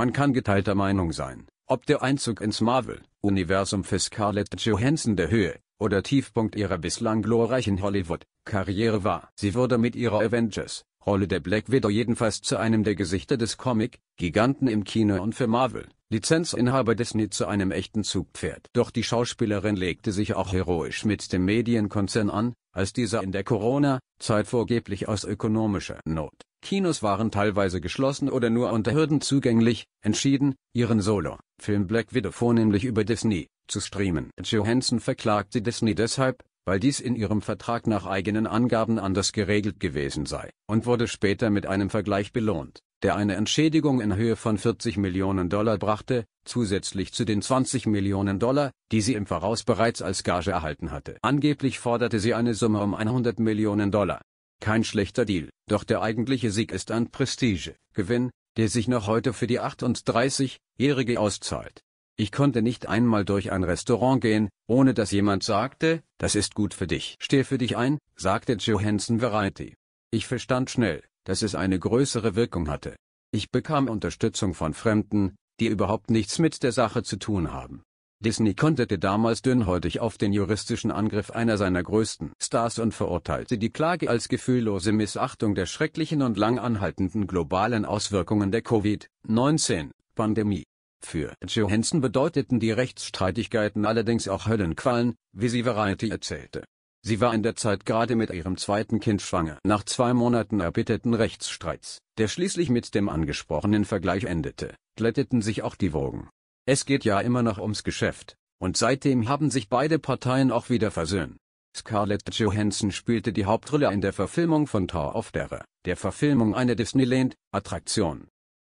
Man kann geteilter Meinung sein, ob der Einzug ins Marvel-Universum für Scarlett Johansson der Höhe oder Tiefpunkt ihrer bislang glorreichen Hollywood-Karriere war. Sie wurde mit ihrer Avengers-Rolle der Black Widow jedenfalls zu einem der Gesichter des Comic-Giganten im Kino und für Marvel. Lizenzinhaber Disney zu einem echten Zugpferd. Doch die Schauspielerin legte sich auch heroisch mit dem Medienkonzern an, als dieser in der Corona-Zeit vorgeblich aus ökonomischer Not Kinos waren teilweise geschlossen oder nur unter Hürden zugänglich, entschieden, ihren Solo-Film Black Widow vornehmlich über Disney zu streamen. Johansson verklagte Disney deshalb, weil dies in ihrem Vertrag nach eigenen Angaben anders geregelt gewesen sei, und wurde später mit einem Vergleich belohnt, der eine Entschädigung in Höhe von 40 Millionen Dollar brachte, zusätzlich zu den 20 Millionen Dollar, die sie im Voraus bereits als Gage erhalten hatte. Angeblich forderte sie eine Summe um 100 Millionen Dollar kein schlechter Deal, doch der eigentliche Sieg ist ein Prestige-Gewinn, der sich noch heute für die 38-Jährige auszahlt. Ich konnte nicht einmal durch ein Restaurant gehen, ohne dass jemand sagte, das ist gut für dich. Steh für dich ein, sagte Johansson Variety. Ich verstand schnell, dass es eine größere Wirkung hatte. Ich bekam Unterstützung von Fremden, die überhaupt nichts mit der Sache zu tun haben. Disney konterte damals dünnhäutig auf den juristischen Angriff einer seiner größten Stars und verurteilte die Klage als gefühllose Missachtung der schrecklichen und lang anhaltenden globalen Auswirkungen der Covid-19-Pandemie. Für Johansson bedeuteten die Rechtsstreitigkeiten allerdings auch Höllenquallen, wie sie Variety erzählte. Sie war in der Zeit gerade mit ihrem zweiten Kind schwanger. Nach zwei Monaten erbitterten Rechtsstreits, der schließlich mit dem angesprochenen Vergleich endete, glätteten sich auch die Wogen. Es geht ja immer noch ums Geschäft. Und seitdem haben sich beide Parteien auch wieder versöhnt. Scarlett Johansson spielte die Hauptrolle in der Verfilmung von Tower of Terror, der Verfilmung einer Disneyland-Attraktion.